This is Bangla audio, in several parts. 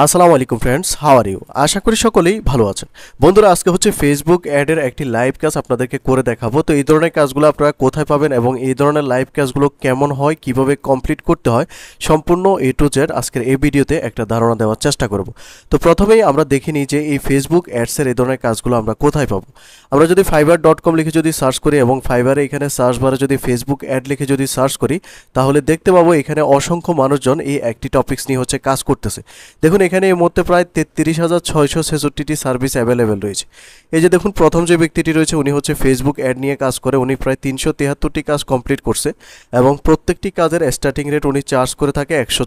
আসসালামু আলাইকুম ফ্রেন্ডস হাও আর ইউ আশা করি সকলেই ভালো আছেন বন্ধুরা আজকে হচ্ছে ফেসবুক অ্যাডের একটি লাইভ কাজ আপনাদেরকে করে দেখাবো তো এই ধরনের কাজগুলো আপনারা কোথায় পাবেন এবং এই ধরনের লাইভ কাজগুলো কেমন হয় কিভাবে কমপ্লিট করতে হয় সম্পূর্ণ এ টু জেড আজকের এই ভিডিওতে একটা ধারণা দেওয়ার চেষ্টা করব তো প্রথমেই আমরা দেখে নিই যে এই ফেসবুক অ্যাডসের এই ধরনের কাজগুলো আমরা কোথায় পাবো আমরা যদি ফাইবার ডট কম লিখে যদি সার্চ করি এবং ফাইবারে এখানে সার্চ বারে যদি ফেসবুক অ্যাড লিখে যদি সার্চ করি তাহলে দেখতে পাবো এখানে অসংখ্য মানুষজন এই একটি টপিক্স নিয়ে হচ্ছে কাজ করতেছে দেখুন এখানে এই মুহূর্তে প্রায় তেত্রিশ হাজার ছয়শো ছেষট্টিটি সার্ভিস অ্যাভেলেবেল রয়েছে এই যে দেখুন প্রথম যে ব্যক্তিটি রয়েছে উনি হচ্ছে ফেসবুক অ্যাড নিয়ে কাজ করে উনি প্রায় তিনশো তেহাত্তরটি কাজ কমপ্লিট করছে এবং প্রত্যেকটি কাজের স্টার্টিং রেট উনি চার্জ করে থাকে একশো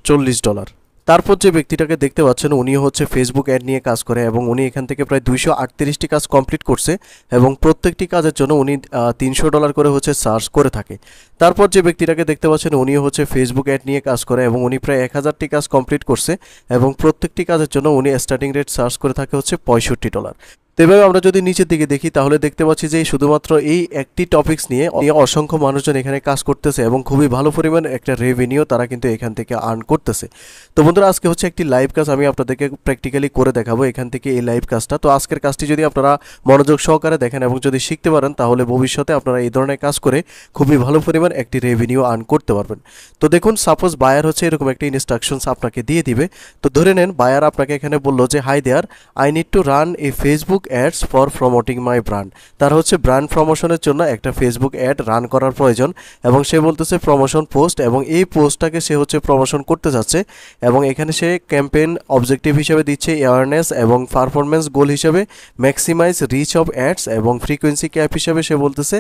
ডলার তারপর যে ব্যক্তিটাকে দেখতে পাচ্ছেন উনি হচ্ছে ফেসবুক অ্যাড নিয়ে কাজ করে এবং উনি এখান থেকে প্রায় দুইশো আটত্রিশটি কাজ কমপ্লিট করছে এবং প্রত্যেকটি কাজের জন্য উনি তিনশো ডলার করে হচ্ছে সার্চ করে থাকে তারপর যে ব্যক্তিটাকে দেখতে পাচ্ছেন উনি হচ্ছে ফেসবুক অ্যাড নিয়ে কাজ করে এবং উনি প্রায় এক হাজারটি কাজ কমপ্লিট করছে এবং প্রত্যেকটি কাজের জন্য উনি স্টার্টিং রেট সার্চ করে থাকে হচ্ছে পঁয়ষট্টি ডলার তো এভাবে আমরা যদি নিচের দিকে দেখি তাহলে দেখতে পাচ্ছি যে শুধুমাত্র এই একটি টপিকস নিয়ে অসংখ্য মানুষজন এখানে কাজ করতেছে এবং খুবই ভালো পরিমাণ একটা রেভিনিউ তারা কিন্তু এখান থেকে আর্ন করতেছে তো বন্ধুরা আজকে হচ্ছে একটি লাইভ কাজ আমি আপনাদেরকে প্র্যাকটিক্যালি করে দেখাবো এখান থেকে এই লাইভ কাজটা তো আজকের কাজটি যদি আপনারা মনোযোগ সহকারে দেখেন এবং যদি শিখতে পারেন তাহলে ভবিষ্যতে আপনারা এই ধরনের কাজ করে খুবই ভালো পরিমাণ একটি রেভিনিউ আর্ন করতে পারবেন তো দেখুন সাপোজ বায়ার হচ্ছে এরকম একটি ইনস্ট্রাকশনস আপনাকে দিয়ে দিবে তো ধরে নেন বায়ার আপনাকে এখানে বললো যে hi there I need to run a Facebook ads for promoting my brand তার হচ্ছে ব্র্যান্ড প্রমোশনের জন্য একটা ফেসবুক অ্যাড রান করার প্রয়োজন এবং সে বলতেছে প্রমোশন পোস্ট এবং এই পোস্টটাকে সে হচ্ছে প্রমোশন করতে যাচ্ছে এবং এখানে সে ক্যাম্পেইন অবজেক্টিভ হিসেবে দিচ্ছে অ্যাওয়ারনেস এবং পারফরমেন্স গোল হিসেবে ম্যাক্সিমাইজ রিচ অফ অ্যাডস এবং ফ্রিকোয়েন্সি ক্যাপ হিসেবে সে বলতেছে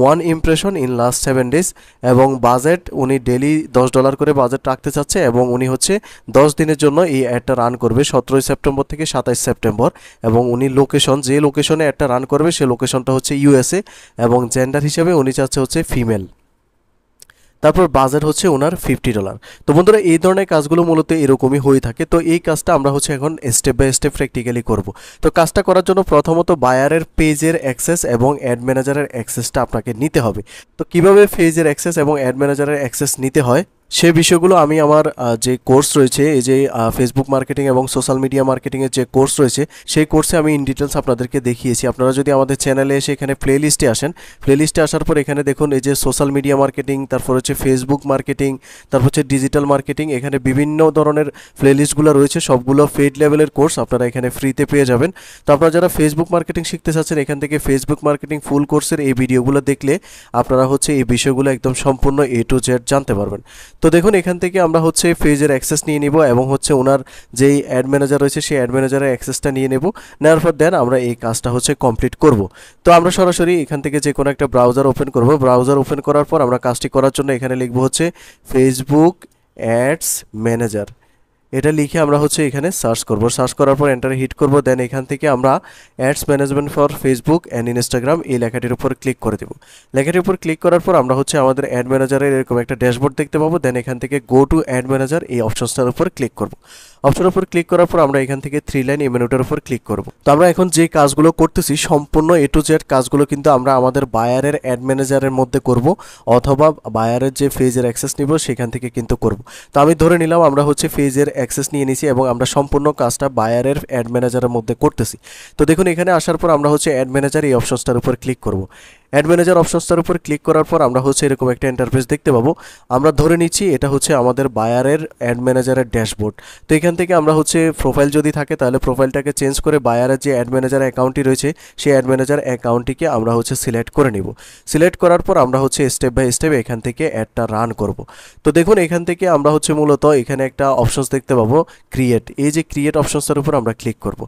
one impression in last seven days এবং বাজেট উনি ডেলি দশ ডলার করে বাজেট রাখতে চাচ্ছে এবং উনি হচ্ছে দশ দিনের জন্য এই অ্যাডটা রান করবে সতেরোই সেপ্টেম্বর থেকে সাতাইশ সেপ্টেম্বর এবং উনি লোকেশন যে লোকেশনে একটা রান করবে সে লোকেশনটা হচ্ছে ইউএসএ এবং জেন্ডার হিসেবে উনি চাচ্ছে হচ্ছে ফিমেল তারপর বাজেট হচ্ছে ওনার ফিফটি ডলার তো বন্ধুরা এই ধরনের কাজগুলো মূলত এরকমই হয়ে থাকে তো এই কাজটা আমরা হচ্ছে এখন স্টেপ বাই স্টেপ প্র্যাকটিক্যালি করব তো কাজটা করার জন্য প্রথমত বায়ারের পেজের অ্যাক্সেস এবং অ্যাড ম্যানেজারের অ্যাক্সেসটা আপনাকে নিতে হবে তো কিভাবে পেজের অ্যাক্সেস এবং অ্যাড ম্যানেজারের অ্যাক্সেস নিতে হয় সে বিষয়গুলো আমি আমার যে কোর্স রয়েছে এই যে ফেসবুক মার্কেটিং এবং সোশ্যাল মিডিয়া মার্কেটিংয়ের যে কোর্স রয়েছে সেই কোর্সে আমি ইন ডিটেলস আপনাদেরকে দেখিয়েছি আপনারা যদি আমাদের চ্যানেলে এসে এখানে প্লে লিস্টে আসেন প্লে লিস্টে আসার পর এখানে দেখুন এই যে সোশ্যাল মিডিয়া মার্কেটিং তারপর হচ্ছে ফেসবুক মার্কেটিং তারপর হচ্ছে ডিজিটাল মার্কেটিং এখানে বিভিন্ন ধরনের প্লে লিস্টগুলো রয়েছে সবগুলো ফেড লেভেলের কোর্স আপনারা এখানে ফ্রিতে পেয়ে যাবেন তো আপনারা যারা ফেসবুক মার্কেটিং শিখতে চাচ্ছেন এখান থেকে ফেসবুক মার্কেটিং ফুল কোর্সের এই ভিডিওগুলো দেখলে আপনারা হচ্ছে এই বিষয়গুলো একদম সম্পূর্ণ এ টু জেড জানতে পারবেন তো দেখুন এখান থেকে আমরা হচ্ছে ফেজের অ্যাক্সেস নিয়ে নিব এবং হচ্ছে ওনার যেই অ্যাড ম্যানেজার রয়েছে সেই অ্যাড ম্যানেজারের অ্যাক্সেসটা নিয়ে নেব নেওয়ার ফর দেন আমরা এই কাজটা হচ্ছে কমপ্লিট করব তো আমরা সরাসরি এখান থেকে যে কোনো একটা ব্রাউজার ওপেন করব ব্রাউজার ওপেন করার পর আমরা কাজটি করার জন্য এখানে লিখব হচ্ছে ফেসবুক অ্যাডস ম্যানেজার এটা লিখে আমরা হচ্ছে এখানে সার্চ করব সার্চ করার পর এন্টারে হিট করব দেন এখান থেকে আমরা ads management for Facebook and Instagram এই লেখাটির উপর ক্লিক করে দেব লেখাটির উপর ক্লিক করার পর আমরা হচ্ছে আমাদের অ্যাড ম্যানেজারের এরকম একটা ড্যাশবোর্ড দেখতে পাবো দেন এখান থেকে গো টু অ্যাড ম্যানেজার এই অপশনসটার উপর ক্লিক করব অপশনের উপর ক্লিক করার পর আমরা এখান থেকে থ্রি লাইন এই উপর ক্লিক করব তো আমরা এখন যে কাজগুলো করতেছি সম্পূর্ণ এ টু জেড কাজগুলো কিন্তু আমরা আমাদের বায়ারের অ্যাড ম্যানেজারের মধ্যে করব অথবা বায়ারের যে ফেজের অ্যাক্সেস নিব সেখান থেকে কিন্তু করব তো আমি ধরে নিলাম আমরা হচ্ছে ফেজের অ্যাক্সেস নিয়ে নিয়েছি এবং আমরা সম্পূর্ণ কাজটা বায়ারের অ্যাড ম্যানেজারের মধ্যে করতেছি তো দেখুন এখানে আসার পর আমরা হচ্ছে অ্যাড ম্যানেজার এই অপশনসটার উপর ক্লিক করব অ্যাড ম্যানেজার অপশনসটার উপর ক্লিক করার পর আমরা হচ্ছে এরকম একটা ইন্টারফেস দেখতে পাবো আমরা ধরে নিচ্ছি এটা হচ্ছে আমাদের বায়ারের অ্যাড ম্যানেজারের ড্যাশবোর্ড তো এখান থেকে আমরা হচ্ছে প্রোফাইল যদি থাকে তাহলে প্রোফাইলটাকে চেঞ্জ করে বায়ারের যে অ্যাড ম্যানেজার অ্যাকাউন্টটি রয়েছে সেই অ্যাড ম্যানেজার অ্যাকাউন্টটিকে আমরা হচ্ছে সিলেক্ট করে নিব সিলেক্ট করার পর আমরা হচ্ছে স্টেপ বাই স্টেপ এখান থেকে অ্যাডটা রান করব তো দেখুন এখান থেকে আমরা হচ্ছে মূলত এখানে একটা অপশনস দেখতে পাবো ক্রিয়েট এই যে ক্রিয়েট অপশনসটার উপর আমরা ক্লিক করব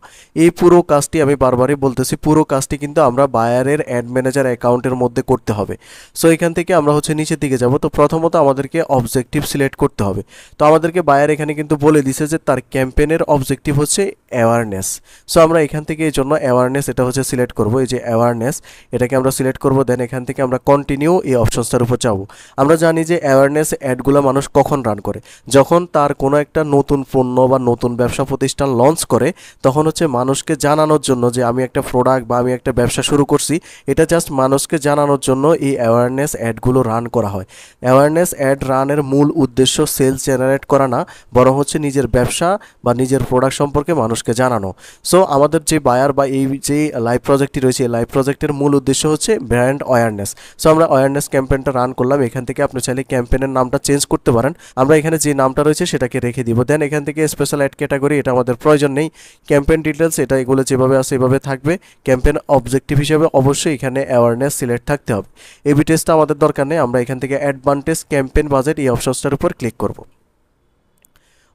এই পুরো কাজটি আমি বারবারই বলতেছি পুরো কাজটি কিন্তু আমরা বায়ারের অ্যাড ম্যানেজার অ্যাকাউন্ট কাউন্টের মধ্যে করতে হবে সো এখান থেকে আমরা হচ্ছে নিচের দিকে যাব তো প্রথমত আমাদেরকে অবজেক্টিভ সিলেক্ট করতে হবে তো আমাদেরকে বায়ার এখানে কিন্তু বলে দিছে যে তার ক্যাম্পেনের অবজেক্টিভ হচ্ছে অ্যাওয়ারনেস সো আমরা এখান থেকে এই জন্য অ্যাওয়ারনেস এটা হচ্ছে সিলেক্ট করব এই যে অ্যাওয়ারনেস এটাকে আমরা সিলেক্ট করব দেন এখান থেকে আমরা কন্টিনিউ এই অপশনসটার উপর যাব আমরা জানি যে অ্যাওয়ারনেস অ্যাডগুলো মানুষ কখন রান করে যখন তার কোনো একটা নতুন পণ্য বা নতুন ব্যবসা প্রতিষ্ঠান লঞ্চ করে তখন হচ্ছে মানুষকে জানানোর জন্য যে আমি একটা প্রোডাক্ট বা আমি একটা ব্যবসা শুরু করছি এটা জাস্ট মানুষ মানুষকে জানানোর জন্য এই অ্যাওয়ারনেস অ্যাডগুলো রান করা হয় অ্যাওয়ারনেস অ্যাড রানের মূল উদ্দেশ্য সেলস জেনারেট করা না বরং হচ্ছে নিজের ব্যবসা বা নিজের প্রোডাক্ট সম্পর্কে মানুষকে জানানো সো আমাদের যে বায়ার বা এই যে লাইভ প্রজেক্টটি রয়েছে এই লাইভ প্রজেক্টের মূল উদ্দেশ্য হচ্ছে ব্র্যান্ড অ্যাওয়ারনেস সো আমরা অ্যাওয়ারনেস ক্যাম্পেনটা রান করলাম এখান থেকে আপনি চাইলে ক্যাম্পেনের নামটা চেঞ্জ করতে পারেন আমরা এখানে যে নামটা রয়েছে সেটাকে রেখে দিব দেন এখান থেকে স্পেশাল অ্যাড ক্যাটাগরি এটা আমাদের প্রয়োজন নেই ক্যাম্পেন ডিটেলস এটা এগুলো যেভাবে আছে এভাবে থাকবে ক্যাম্পেন অবজেক্টিভ হিসেবে অবশ্যই এখানে অ্যাওয়ারনেস সিলেক্ট থাকতে হবে এবি টেস্টটা আমাদের দরকার নেই আমরা এখান থেকে অ্যাডভান্টেজ ক্যাম্পেন বাজেট এই অপশনসটার উপর ক্লিক করবো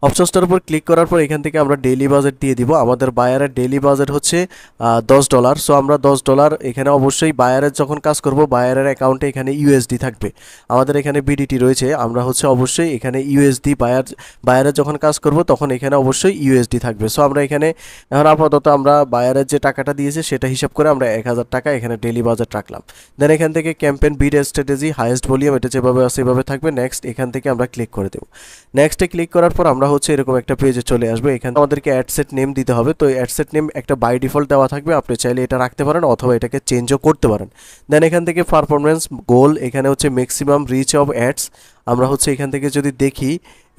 অপশনসটার উপর ক্লিক করার পর এখান থেকে আমরা ডেইলি বাজেট দিয়ে দিব আমাদের বায়ারের ডেইলি বাজেট হচ্ছে দশ ডলার সো আমরা দশ ডলার এখানে অবশ্যই বায়ারের যখন কাজ করব বায়ারের অ্যাকাউন্টে এখানে ইউএসডি থাকবে আমাদের এখানে বিডিটি রয়েছে আমরা হচ্ছে অবশ্যই এখানে ইউএসডি বায়ার বায়ারের যখন কাজ করব তখন এখানে অবশ্যই ইউএসডি থাকবে সো আমরা এখানে এখন আপাতত আমরা বায়ারের যে টাকাটা দিয়েছে সেটা হিসাব করে আমরা এক হাজার টাকা এখানে ডেইলি বাজেট রাখলাম দেন এখান থেকে campaign bid strategy highest volume এটা যেভাবে আছে এভাবে থাকবে নেক্সট এখান থেকে আমরা ক্লিক করে দেবো নেক্সটে ক্লিক করার পর আমরা আমরা হচ্ছে এরকম একটা পেজে চলে আসবো এখানে আমাদেরকে অ্যাডসেট নেম দিতে হবে তো অ্যাডসেট নেম একটা বাই ডিফল্ট দেওয়া থাকবে আপনি চাইলে এটা রাখতে পারেন অথবা এটাকে চেঞ্জও করতে পারেন দেন এখান থেকে পারফরমেন্স গোল এখানে হচ্ছে ম্যাক্সিমাম রিচ অফ অ্যাডস আমরা হচ্ছে এখান থেকে যদি দেখি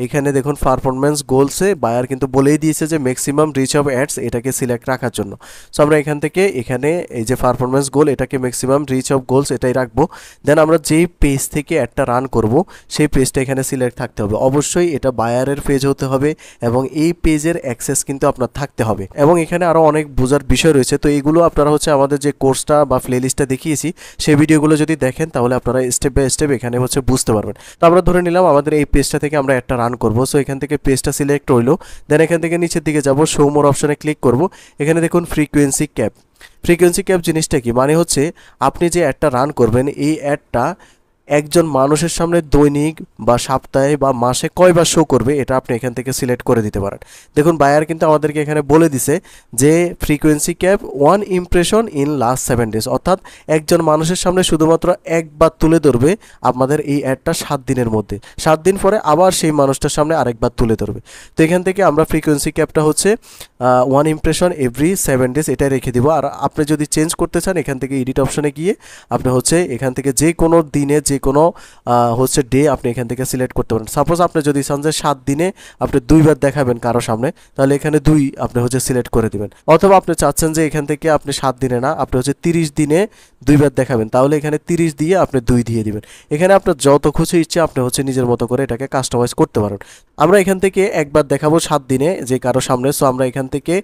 এখানে দেখুন পারফরমেন্স গোলসে বায়ার কিন্তু বলেই দিয়েছে যে ম্যাক্সিমাম রিচ অফ অ্যাডস এটাকে সিলেক্ট রাখার জন্য সো আমরা এখান থেকে এখানে এই যে পারফরমেন্স গোল এটাকে ম্যাক্সিমাম রিচ অফ গোলস এটাই রাখবো দেন আমরা যেই পেজ থেকে অ্যাডটা রান করব সেই পেজটা এখানে সিলেক্ট থাকতে হবে অবশ্যই এটা বায়ারের পেজ হতে হবে এবং এই পেজের অ্যাক্সেস কিন্তু আপনার থাকতে হবে এবং এখানে আরও অনেক বোঝার বিষয় রয়েছে তো এইগুলো আপনারা হচ্ছে আমাদের যে কোর্সটা বা প্লেলিস্টটা দেখিয়েছি সেই ভিডিওগুলো যদি দেখেন তাহলে আপনারা স্টেপ বাই স্টেপ এখানে হচ্ছে বুঝতে পারবেন তো আমরা ধরে নিলাম আমাদের এই পেজটা থেকে আমরা একটা রান রান করব সো এখান থেকে পেজটা সিলেক্ট হইলো দেন এখান থেকে নিচের দিকে যাব শো মোর অপশানে ক্লিক করব এখানে দেখুন ফ্রিকোয়েন্সি ক্যাপ ফ্রিকোয়েন্সি ক্যাপ জিনিসটা কি মানে হচ্ছে আপনি যে অ্যাডটা রান করবেন এই অ্যাডটা একজন মানুষের সামনে দৈনিক বা সপ্তাহে বা মাসে কয়বার শো করবে এটা আপনি এখান থেকে সিলেক্ট করে দিতে পারেন দেখুন বায়ার কিন্তু আমাদেরকে এখানে বলে দিছে যে frequency cap one impression in last seven days অর্থাৎ একজন মানুষের সামনে শুধুমাত্র একবার তুলে ধরবে আপনাদের এই অ্যাডটা সাত দিনের মধ্যে সাত দিন পরে আবার সেই মানুষটার সামনে আরেকবার তুলে ধরবে তো এখান থেকে আমরা ফ্রিকোয়েন্সি ক্যাপটা হচ্ছে one impression every seven days এটা রেখে দিব আর আপনি যদি চেঞ্জ করতে চান এখান থেকে এডিট অপশনে গিয়ে আপনি হচ্ছে এখান থেকে যে কোনো দিনে যে কোনো হচ্ছে ডে আপনি এখান থেকে সিলেক্ট করতে পারেন সাপোজ আপনি যদি চান যে সাত দিনে আপনি দুইবার দেখাবেন কারো সামনে তাহলে এখানে দুই আপনি হচ্ছে সিলেক্ট করে দিবেন অথবা আপনি চাচ্ছেন যে এখান থেকে আপনি সাত দিনে না আপনি হচ্ছে তিরিশ দিনে দুইবার দেখাবেন তাহলে এখানে তিরিশ দিয়ে আপনি দুই দিয়ে দিবেন এখানে আপনার যত খুশি ইচ্ছে আপনি হচ্ছে নিজের মতো করে এটাকে কাস্টমাইজ করতে পারেন আমরা এখান থেকে একবার দেখাবো সাত দিনে যে কারো সামনে সো আমরা এখান থেকে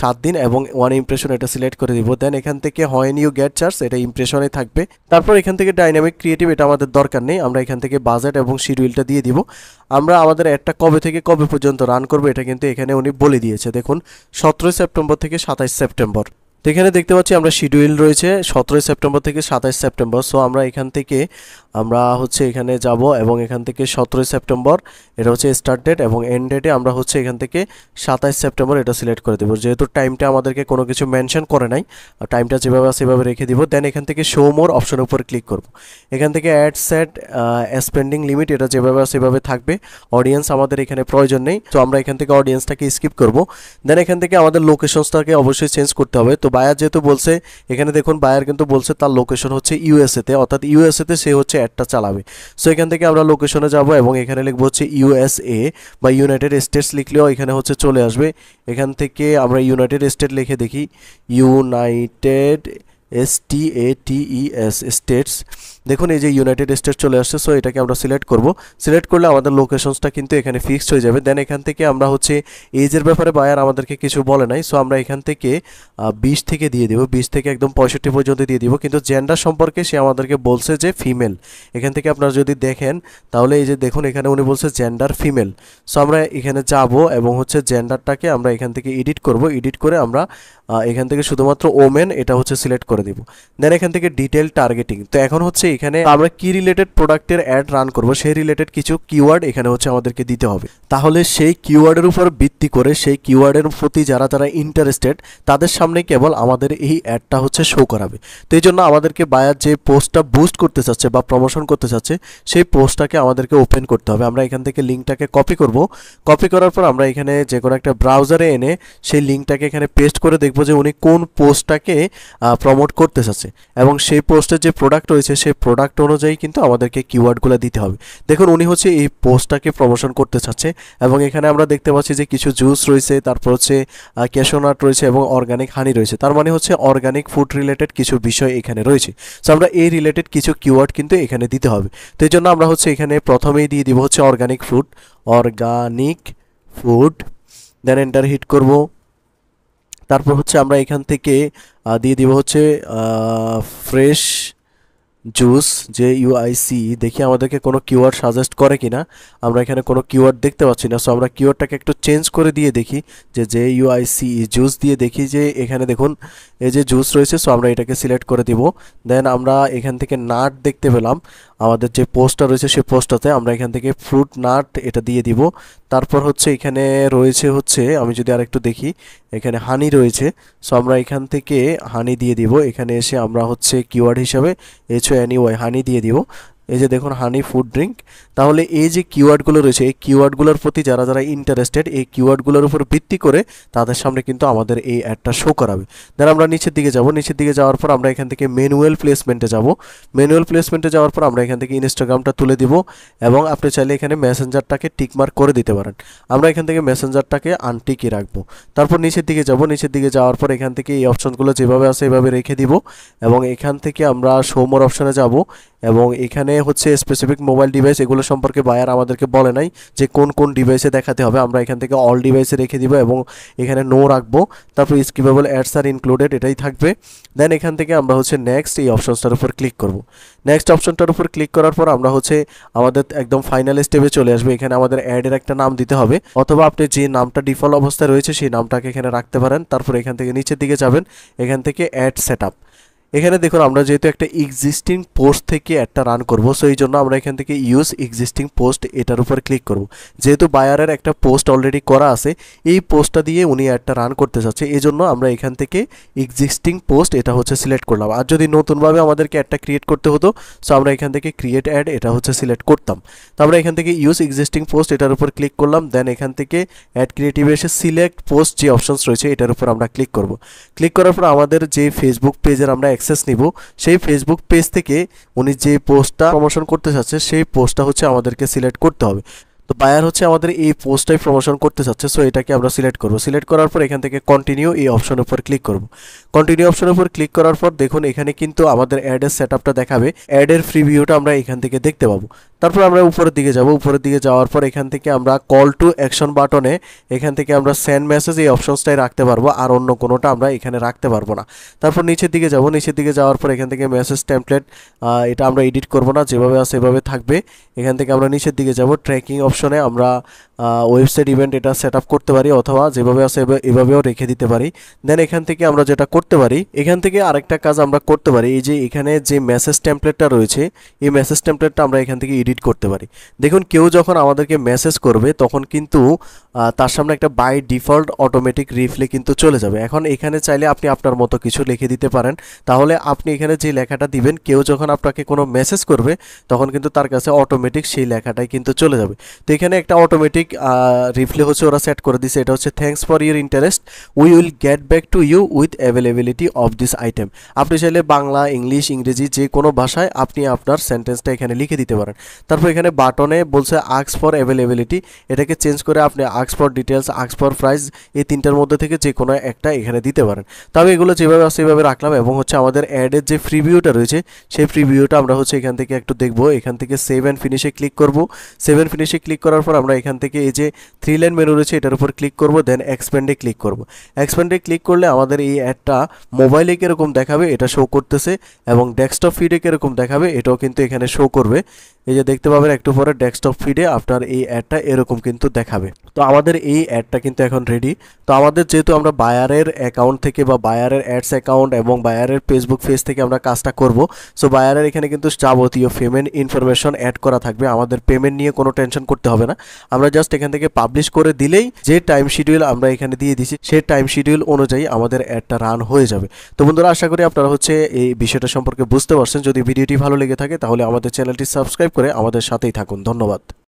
সাত দিন এবং ওয়ান ইমপ্রেশন এটা সিলেক্ট করে দিব দেন এখান থেকে হয় নিউ গেট চার্জ এটা ইমপ্রেশনে থাকবে তারপর এখান থেকে ডাইনামিক ক্রিয়েটিভ এটা আমাদের দরকার নেই আমরা এখান থেকে বাজেট এবং শিডিউলটা দিয়ে দিব আমরা আমাদের একটা কবে থেকে কবে পর্যন্ত রান করবো এটা কিন্তু এখানে উনি বলে দিয়েছে দেখুন সতেরোই সেপ্টেম্বর থেকে সাতাইশ সেপ্টেম্বর তো এখানে দেখতে পাচ্ছি আমরা শিডিউল রয়েছে সতেরোই সেপ্টেম্বর থেকে সাতাইশ সেপ্টেম্বর সো আমরা এখান থেকে আমরা হচ্ছে এখানে যাব এবং এখান থেকে সতেরোই সেপ্টেম্বর এটা হচ্ছে স্টার্ট ডেট এবং এন্ড ডেটে আমরা হচ্ছে এখান থেকে সাতাইশ সেপ্টেম্বর এটা সিলেক্ট করে দেবো যেহেতু টাইমটা আমাদেরকে কোনো কিছু মেনশন করে নাই টাইমটা যেভাবে সেভাবে রেখে দিব দেন এখান থেকে শো মোর অপশনের উপর ক্লিক করব এখান থেকে অ্যাড সেট স্পেন্ডিং লিমিট এটা যেভাবে সেভাবে থাকবে অডিয়েন্স আমাদের এখানে প্রয়োজন নেই তো আমরা এখান থেকে অডিয়েন্সটাকে স্কিপ করব দেন এখান থেকে আমাদের লোকেশনসটাকে অবশ্যই চেঞ্জ করতে হবে তো বায়ার যেহেতু বলছে এখানে দেখুন বায়ার কিন্তু বলছে তার লোকেশন হচ্ছে ইউএসএতে অর্থাৎ ইউএসএতে সে হচ্ছে অ্যাডটা চালাবে সো এখান থেকে আমরা লোকেশনে যাব এবং এখানে লিখবো হচ্ছে ইউএসএ বা ইউনাইটেড স্টেটস লিখলেও এখানে হচ্ছে চলে আসবে এখান থেকে আমরা ইউনাইটেড স্টেট লিখে দেখি United S T A T E S States দেখুন এই যে ইউনাইটেড স্টেট চলে আসছে সো এটাকে আমরা সিলেক্ট করব সিলেক্ট করলে আমাদের লোকেশনসটা কিন্তু এখানে ফিক্সড হয়ে যাবে দেন এখান থেকে আমরা হচ্ছে এজের ব্যাপারে বায়ার আমাদেরকে কিছু বলে নাই সো আমরা এখান থেকে বিশ থেকে দিয়ে দেবো বিশ থেকে একদম পঁয়ষট্টি পর্যন্ত দিয়ে দিব কিন্তু জেন্ডার সম্পর্কে সে আমাদেরকে বলছে যে ফিমেল এখান থেকে আপনারা যদি দেখেন তাহলে এই যে দেখুন এখানে উনি বলছে জেন্ডার ফিমেল সো আমরা এখানে যাব এবং হচ্ছে জেন্ডারটাকে আমরা এখান থেকে এডিট করব এডিট করে আমরা এখান থেকে শুধুমাত্র ওমেন এটা হচ্ছে সিলেক্ট করে দেব দেন এখান থেকে ডিটেল টার্গেটিং তো এখন হচ্ছে এখানে আমরা কি রিলেটেড প্রোডাক্টের অ্যাড রান করব সেই রিলেটেড কিছু কিওয়ার্ড এখানে হচ্ছে আমাদেরকে দিতে হবে তাহলে সেই কিওয়ার্ডের উপর ভিত্তি করে সেই কিওয়ার্ডের প্রতি যারা যারা ইন্টারেস্টেড তাদের সামনে কেবল আমাদের এই অ্যাডটা হচ্ছে শো করাবে তো এই জন্য আমাদেরকে বায়ার যে পোস্টটা বুস্ট করতে চাচ্ছে বা প্রমোশন করতে চাচ্ছে সেই পোস্টটাকে আমাদেরকে ওপেন করতে হবে আমরা এখান থেকে লিঙ্কটাকে কপি করব কপি করার পর আমরা এখানে যে কোনো একটা ব্রাউজারে এনে সেই লিঙ্কটাকে এখানে পেস্ট করে দেখবো যে উনি কোন পোস্টটাকে প্রমোট করতে চাচ্ছে এবং সেই পোস্টের যে প্রোডাক্ট রয়েছে সেই প্রোডাক্ট অনুযায়ী কিন্তু আমাদেরকে কিওয়ার্ডগুলো দিতে হবে দেখুন উনি হচ্ছে এই পোস্টটাকে প্রমোশন করতে চাচ্ছে এবং এখানে আমরা দেখতে পাচ্ছি যে কিছু জুস রয়েছে তারপর হচ্ছে ক্যাশোনাট রয়েছে এবং অর্গানিক হানি রয়েছে তার মানে হচ্ছে অর্গানিক ফুড রিলেটেড কিছু বিষয় এখানে রয়েছে সো আমরা এই রিলেটেড কিছু কিওয়ার্ড কিন্তু এখানে দিতে হবে তো এই জন্য আমরা হচ্ছে এখানে প্রথমেই দিয়ে দিব হচ্ছে organic food organic food then enter hit করব তারপর হচ্ছে আমরা এখান থেকে দিয়ে দিব হচ্ছে ফ্রেশ জুস যে ইউআইসি দেখি আমাদেরকে কোনো কিওয়ার্ড সাজেস্ট করে কিনা আমরা এখানে কোনো কিওয়ার্ড দেখতে পাচ্ছি না সো আমরা কিওয়ার্ডটাকে একটু চেঞ্জ করে দিয়ে দেখি যে যে ইউআইসি জুস দিয়ে দেখি যে এখানে দেখুন এই যে জুস রয়েছে সো আমরা এটাকে সিলেক্ট করে দিব দেন আমরা এখান থেকে নাট দেখতে পেলাম আমাদের যে পোস্টটা রয়েছে সেই পোস্টটাতে আমরা এখান থেকে ফ্রুট নাট এটা দিয়ে দিব তারপর হচ্ছে এখানে রয়েছে হচ্ছে আমি যদি আর একটু দেখি এখানে হানি রয়েছে সো আমরা এখান থেকে হানি দিয়ে দিব এখানে এসে আমরা হচ্ছে কিওয়ার্ড হিসাবে এইচ ও ওয়াই হানি দিয়ে দিব এই যে দেখুন হানি ফুড ড্রিঙ্ক তাহলে এই যে কিওয়ার্ডগুলো রয়েছে এই কিওয়ার্ডগুলোর প্রতি যারা যারা ইন্টারেস্টেড এই কিওয়ার্ডগুলোর উপর ভিত্তি করে তাদের সামনে কিন্তু আমাদের এই অ্যাডটা শো করাবে দেন আমরা নিচের দিকে যাব নিচের দিকে যাওয়ার পর আমরা এখান থেকে ম্যানুয়াল প্লেসমেন্টে যাব ম্যানুয়াল প্লেসমেন্টে যাওয়ার পর আমরা এখান থেকে ইনস্টাগ্রামটা তুলে দিব এবং আপনি চাইলে এখানে মেসেঞ্জারটাকে টিকমার্ক করে দিতে পারেন আমরা এখান থেকে মেসেঞ্জারটাকে আনটিকে রাখবো তারপর নিচের দিকে যাব নিচের দিকে যাওয়ার পর এখান থেকে এই অপশনগুলো যেভাবে আছে এভাবে রেখে দিব এবং এখান থেকে আমরা শোমোর অপশনে যাব এবং এখানে হচ্ছে স্পেসিফিক মোবাইল ডিভাইস এগুলো সম্পর্কে বায়ার আমাদেরকে বলে নাই যে কোন কোন ডিভাইসে দেখাতে হবে আমরা এখান থেকে অল ডিভাইসে রেখে দিব এবং এখানে নো রাখবো তারপর স্কিপেবল অ্যাডস আর ইনক্লুডেড এটাই থাকবে দেন এখান থেকে আমরা হচ্ছে নেক্সট এই অপশনসটার উপর ক্লিক করব নেক্সট অপশনটার উপর ক্লিক করার পর আমরা হচ্ছে আমাদের একদম ফাইনাল স্টেপে চলে আসবে এখানে আমাদের অ্যাডের একটা নাম দিতে হবে অথবা আপনি যে নামটা ডিফল্ট অবস্থায় রয়েছে সেই নামটাকে এখানে রাখতে পারেন তারপর এখান থেকে নিচের দিকে যাবেন এখান থেকে অ্যাড সেট আপ এখানে দেখুন আমরা যেহেতু একটা এক্সিস্টিং পোস্ট থেকে একটা রান করব সো এই জন্য আমরা এখান থেকে ইউজ এক্সিস্টিং পোস্ট এটার উপর ক্লিক করব যেহেতু বায়ারের একটা পোস্ট অলরেডি করা আছে এই পোস্টটা দিয়ে উনি একটা রান করতে চাচ্ছে এই জন্য আমরা এখান থেকে এক্সিস্টিং পোস্ট এটা হচ্ছে সিলেক্ট করলাম আর যদি নতুনভাবে আমাদেরকে একটা ক্রিয়েট করতে হতো সো আমরা এখান থেকে ক্রিয়েট অ্যাড এটা হচ্ছে সিলেক্ট করতাম তো আমরা এখান থেকে ইউজ এক্সিস্টিং পোস্ট এটার উপর ক্লিক করলাম দেন এখান থেকে অ্যাড ক্রিয়েটিভ এসে সিলেক্ট পোস্ট যে অপশানস রয়েছে এটার উপর আমরা ক্লিক করব ক্লিক করার পর আমাদের যে ফেসবুক পেজের আমরা অ্যাক্সেস নিব সেই ফেসবুক পেজ থেকে উনি যে পোস্টটা প্রমোশন করতে চাচ্ছে সেই পোস্টটা হচ্ছে আমাদেরকে সিলেক্ট করতে হবে তো বায়ার হচ্ছে আমাদের এই পোস্টটাই প্রমোশন করতে চাচ্ছে সো এটাকে আমরা সিলেক্ট করব সিলেক্ট করার পর এখান থেকে কন্টিনিউ এই অপশনের উপর ক্লিক করব কন্টিনিউ অপশনের উপর ক্লিক করার পর দেখুন এখানে কিন্তু আমাদের অ্যাডের সেট দেখাবে অ্যাডের ফ্রি ভিউটা আমরা এখান থেকে দেখতে পাবো তারপর আমরা উপরের দিকে যাব উপরের দিকে যাওয়ার পর এখান থেকে আমরা কল টু অ্যাকশন বাটনে এখান থেকে আমরা সেন্ড মেসেজ এই অপশনসটাই রাখতে পারবো আর অন্য কোনোটা আমরা এখানে রাখতে পারবো না তারপর নিচের দিকে যাব নিচের দিকে যাওয়ার পর এখান থেকে মেসেজ টেমপ্লেট এটা আমরা এডিট করব না যেভাবে আছে সেভাবে থাকবে এখান থেকে আমরা নিচের দিকে যাব ট্র্যাকিং অপশনে আমরা ওয়েবসাইট ইভেন্ট এটা সেট করতে পারি অথবা যেভাবে আছে এভাবেও রেখে দিতে পারি দেন এখান থেকে আমরা যেটা করতে পারি এখান থেকে আরেকটা কাজ আমরা করতে পারি এই যে এখানে যে মেসেজ টেমপ্লেটটা রয়েছে এই মেসেজ টেমপ্লেটটা আমরা এখান থেকে এডিট করতে পারি দেখুন কেউ যখন আমাদেরকে মেসেজ করবে তখন কিন্তু তার সামনে একটা বাই ডিফল্ট অটোমেটিক রিফ্লে কিন্তু চলে যাবে এখন এখানে চাইলে আপনি আপনার মতো কিছু লিখে দিতে পারেন তাহলে আপনি এখানে যে লেখাটা দিবেন কেউ যখন আপনাকে কোনো মেসেজ করবে তখন কিন্তু তার কাছে অটোমেটিক সেই লেখাটাই কিন্তু চলে যাবে তো এখানে একটা অটোমেটিক রিফ্লে হচ্ছে ওরা সেট করে দিছে এটা হচ্ছে thanks for your interest we will get back to you with availability of this item আপনি চাইলে বাংলা ইংলিশ ইংরেজি যে কোনো ভাষায় আপনি আপনার সেন্টেন্সটা এখানে লিখে দিতে পারেন তারপর এখানে বাটনে বলছে আক্স ফর অ্যাভেলেবিলিটি এটাকে চেঞ্জ করে আপনি আক্স ফর ডিটেলস আক্স ফর প্রাইস এই তিনটার মধ্যে থেকে যে কোনো একটা এখানে দিতে পারেন তো আমি এগুলো যেভাবে আছে সেভাবে রাখলাম এবং হচ্ছে আমাদের অ্যাডের যে প্রিভিউটা রয়েছে সেই প্রিভিউটা আমরা হচ্ছে এখান থেকে একটু দেখব এখান থেকে সেভ অ্যান্ড ফিনিশে ক্লিক করব সেভ অ্যান্ড ফিনিশে ক্লিক করার পর আমরা এখান থেকে এই যে থ্রি লাইন মেনু রয়েছে এটার উপর ক্লিক করব দেন এক্সপ্যান্ডে ক্লিক করব এক্সপ্যান্ডে ক্লিক করলে আমাদের এই অ্যাডটা মোবাইলে কীরকম দেখাবে এটা শো করতেছে এবং ডেস্কটপ ফিডে কীরকম দেখাবে এটাও কিন্তু এখানে শো করবে এই যে দেখতে পাবেন একটু পরে ডেস্কটপ ফিডে আপনার এই অ্যাডটা এরকম কিন্তু দেখাবে তো আমাদের এই অ্যাডটা কিন্তু এখন রেডি তো আমাদের যেহেতু আমরা বায়ারের অ্যাকাউন্ট থেকে বা বায়ারের অ্যাডস অ্যাকাউন্ট এবং বায়ারের ফেসবুক পেজ থেকে আমরা কাজটা করব সো বায়ারের এখানে কিন্তু যাবতীয় পেমেন্ট ইনফরমেশন অ্যাড করা থাকবে আমাদের পেমেন্ট নিয়ে কোনো টেনশন করতে হবে না আমরা জাস্ট এখান থেকে পাবলিশ করে দিলেই যে টাইম শিডিউল আমরা এখানে দিয়ে দিছি সেই টাইম শিডিউল অনুযায়ী আমাদের অ্যাডটা রান হয়ে যাবে তো বন্ধুরা আশা করি আপনারা হচ্ছে এই বিষয়টা সম্পর্কে বুঝতে পারছেন যদি ভিডিওটি ভালো লেগে থাকে তাহলে আমাদের চ্যানেলটি সাবস্ক্রাইব করে আমাদের সাথেই থাকুন ধন্যবাদ